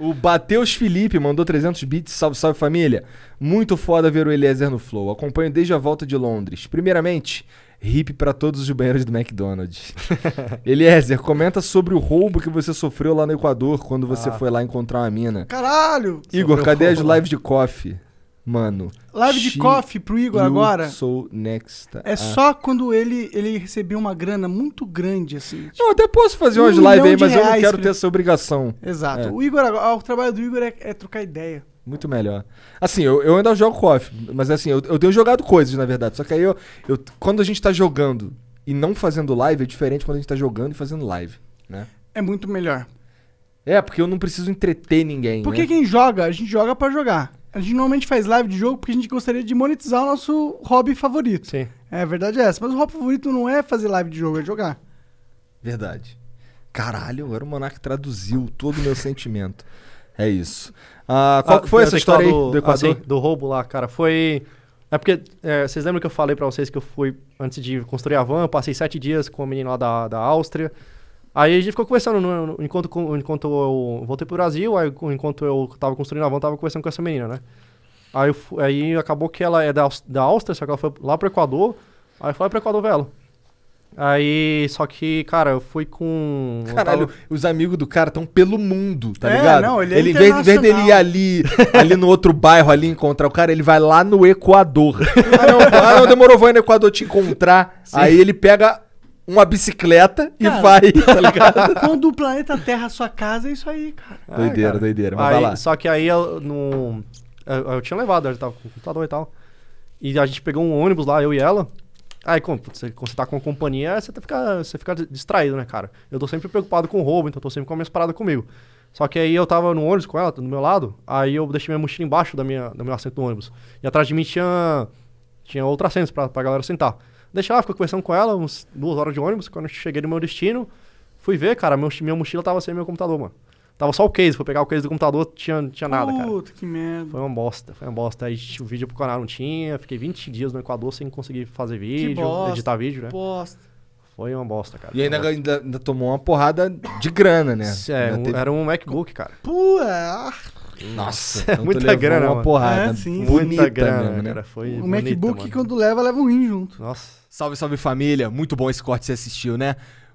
O Bateus Felipe mandou 300 bits. Salve, salve família. Muito foda ver o Eliezer no Flow. Acompanho desde a volta de Londres. Primeiramente, hip para todos os banheiros do McDonald's. Eliezer, comenta sobre o roubo que você sofreu lá no Equador quando você ah. foi lá encontrar uma mina. Caralho! Igor, cadê as lives de coffee? Mano. Live de coffee pro Igor agora. Sou next. É a... só quando ele ele receber uma grana muito grande assim. Tipo, não, até posso fazer um umas live aí, mas eu não quero ter essa obrigação. Exato. É. O Igor o trabalho do Igor é, é, trocar ideia. Muito melhor. Assim, eu, eu ainda jogo coffee, mas assim, eu, eu tenho jogado coisas, na verdade. Só que aí eu, eu quando a gente tá jogando e não fazendo live é diferente quando a gente tá jogando e fazendo live, né? É muito melhor. É, porque eu não preciso entreter ninguém. Porque né? quem joga, a gente joga para jogar. A gente normalmente faz live de jogo porque a gente gostaria de monetizar o nosso hobby favorito. Sim. É, a verdade é essa. Mas o hobby favorito não é fazer live de jogo, é jogar. Verdade. Caralho, agora o Monark traduziu todo o meu sentimento. É isso. Ah, qual ah, que foi essa história do, do assim, Equador? do roubo lá, cara. Foi... É porque, é, vocês lembram que eu falei para vocês que eu fui, antes de construir a van, eu passei sete dias com a menino lá da, da Áustria. Aí a gente ficou conversando, no, no, enquanto, enquanto eu voltei pro Brasil, aí, enquanto eu tava construindo a van, tava conversando com essa menina, né? Aí, eu, aí acabou que ela é da, da Áustria, só que ela foi lá pro Equador, aí eu falei pro Equador, velho. Aí, só que, cara, eu fui com. Caralho, tava... os amigos do cara estão pelo mundo, tá é, ligado? Não, ele é ele, dele ir ali, ali no outro bairro ali encontrar o cara, ele vai lá no Equador. ah, não, ah, não demorou, vou ir no Equador te encontrar. Sim. Aí ele pega uma bicicleta cara, e vai, tá ligado? Quando o planeta Terra é sua casa, é isso aí, cara. Doideira, Ai, cara. doideira. Mas aí, vai lá. Só que aí eu, no, eu, eu tinha levado, ela tava com o computador e tal. E a gente pegou um ônibus lá, eu e ela. Aí, quando você, quando você tá com a companhia, você tá fica, você fica distraído, né, cara? Eu tô sempre preocupado com o roubo, então eu tô sempre com as minhas paradas comigo. Só que aí eu tava no ônibus com ela, do meu lado, aí eu deixei minha mochila embaixo da minha, do meu assento do ônibus. E atrás de mim tinha, tinha outro assento pra, pra galera sentar. Deixei ela, fiquei conversando com ela, uns duas horas de ônibus. Quando eu cheguei no meu destino, fui ver, cara, meu, minha mochila tava sem meu computador, mano. Tava só o case, vou pegar o case do computador, tinha, tinha Puta, nada, cara. Puta, que merda. Foi uma bosta, foi uma bosta. Aí o tipo, vídeo pro canal não tinha, fiquei 20 dias no Equador sem conseguir fazer vídeo, bosta, editar vídeo, né? Bosta. Foi uma bosta, cara. E ainda, ainda, ainda tomou uma porrada de grana, né? É, um, teve... era um MacBook, cara. Pua! Nossa, então muita grana. Uma porrada. É, sim, bonita muita grana, mesmo, né? cara. Foi o bonita, MacBook, mano. quando leva, leva um rim junto. Nossa. Salve, salve família. Muito bom esse corte que você assistiu, né?